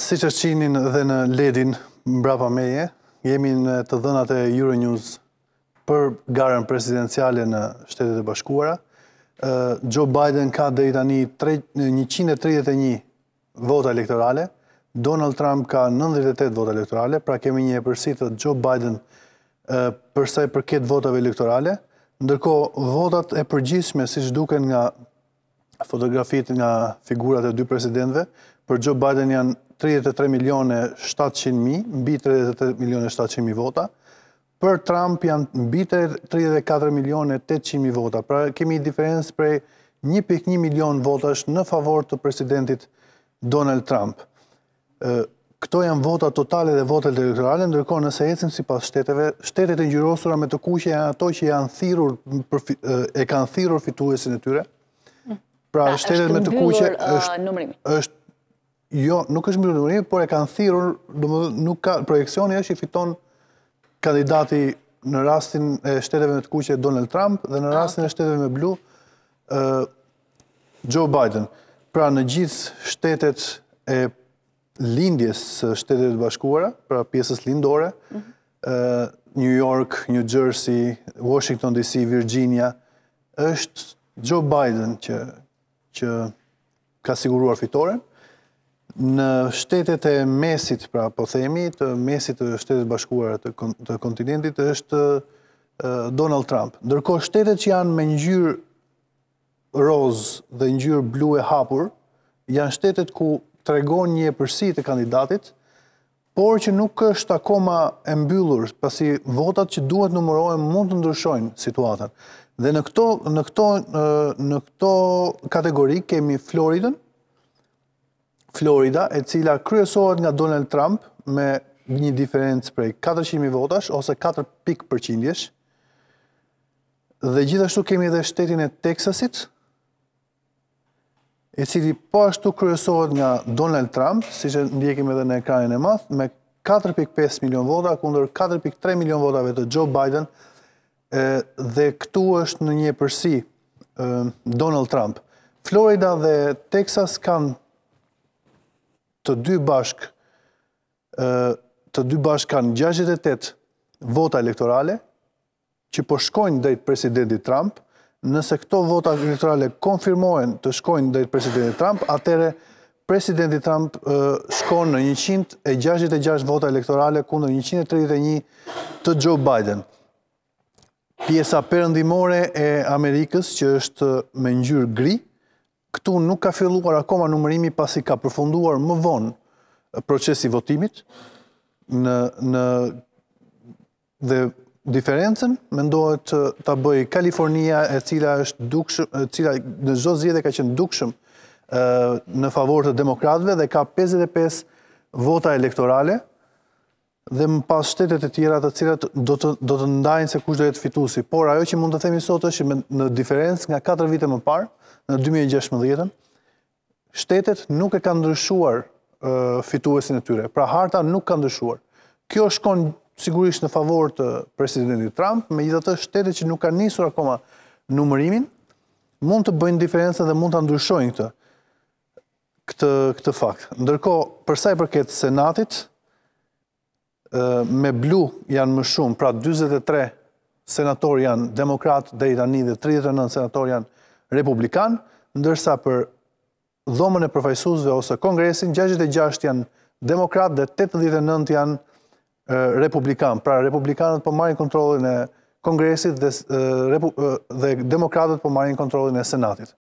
si që qinin dhe në ledin mbrapa meje, jemi në të dhënat e Euronews për garën presidenciale në shtetet e bashkuara. Joe Biden ka dhe i tani 131 vota elektorale, Donald Trump ka 98 vota elektorale, pra kemi një e përsi të Joe Biden përsa i përket votave elektorale, ndërko votat e përgjishme, si shduken nga fotografit nga figurat e dy presidentve, për Joe Biden janë 33 milione 700 mi, mbi 33 milione 700 mi vota, për Trump janë mbi 34 milione 800 mi vota, pra kemi diferencë prej 1.1 milion votash në favor të presidentit Donald Trump. Këto janë vota totale dhe e elektorale, ndërkohë nëse ecim si pas shteteve, shtetet e njërosura me të kushe janë ato që janë e kanë thirur fituesin e tyre, pra, pra shtetet me të kushe është jo nuk është milioneri por e kanë thirrur domoshta nuk ka projeksioni është i fiton kandidati në rastin e shteteve me të kuqe Donald Trump dhe në ah. rastin e shteteve me blu Joe Biden. Pra në gjithë shtetet e lindjes së Shteteve të Bashkuara, pra pjesës lindore, ë mhm. New York, New Jersey, Washington DC, Virginia është Joe Biden që që ka siguruar fitoren në shtetet e mesit, pra po themi, të mesit të shtetet bashkuar të kontinentit është Donald Trump. Ndërko shtetet që janë me njërë roz dhe njërë blu e hapur, janë shtetet ku të regon një përsi të kandidatit, por që nuk është akoma e mbyllur, pasi votat që duhet numërojnë mund të ndryshojnë situatën. Dhe në këto kategori kemi Floridën, Florida, e cila kryesohet nga Donald Trump me një diferencë prej 400.000 votash ose 4 pikë përqindjesh. Dhe gjithashtu kemi edhe shtetin e Texasit, e cili po ashtu kryesohet nga Donald Trump, si që ndjekim edhe në ekranin e math, me 4.5 milion vota, kundër 4.3 milion votave të Joe Biden, dhe këtu është në një përsi Donald Trump. Florida dhe Texas kanë të dy bashk të dy bashk kanë 68 vota elektorale që po shkojnë drejt presidentit Trump, nëse këto vota elektorale konfirmohen të shkojnë drejt presidentit Trump, atëre presidenti Trump shkon në 166 vota elektorale kundër 131 të Joe Biden. Pjesa perëndimore e Amerikës që është me ngjyrë gri, këtu nuk ka filluar akoma numërimi pasi ka përfunduar më vonë procesi votimit në, në dhe diferencen mendohet të, të bëj Kalifornia e cila është dukshëm e cila në zdo zjedhe ka qenë dukshëm në favor të demokratve dhe ka 55 vota elektorale dhe më pas shtetet e tjera të cilat do të ndajnë se kush do jetë fitusi. Por, ajo që mund të themi sot është në diferencë nga 4 vite më parë, në 2016 shtetet nuk e kanë ndryshuar fituesin e tyre. Pra harta nuk ka ndryshuar. Kjo shkon sigurisht në favor të presidentit Trump, me gjithë të shtetet që nuk kanë njësur akoma numërimin, mund të bëjnë diferencë dhe mund të ndryshojnë këtë fakt. Ndërko, përsa i përket senatit, me blu janë më shumë, pra 23 senator janë demokrat, drejta një dhe 39 senator janë republikan, ndërsa për dhomën e përfajsuzve ose kongresin, 66 janë demokrat dhe 89 janë republikan. Pra republikanët po marrin kontrolin e kongresit dhe demokratët po marrin kontrolin e senatit.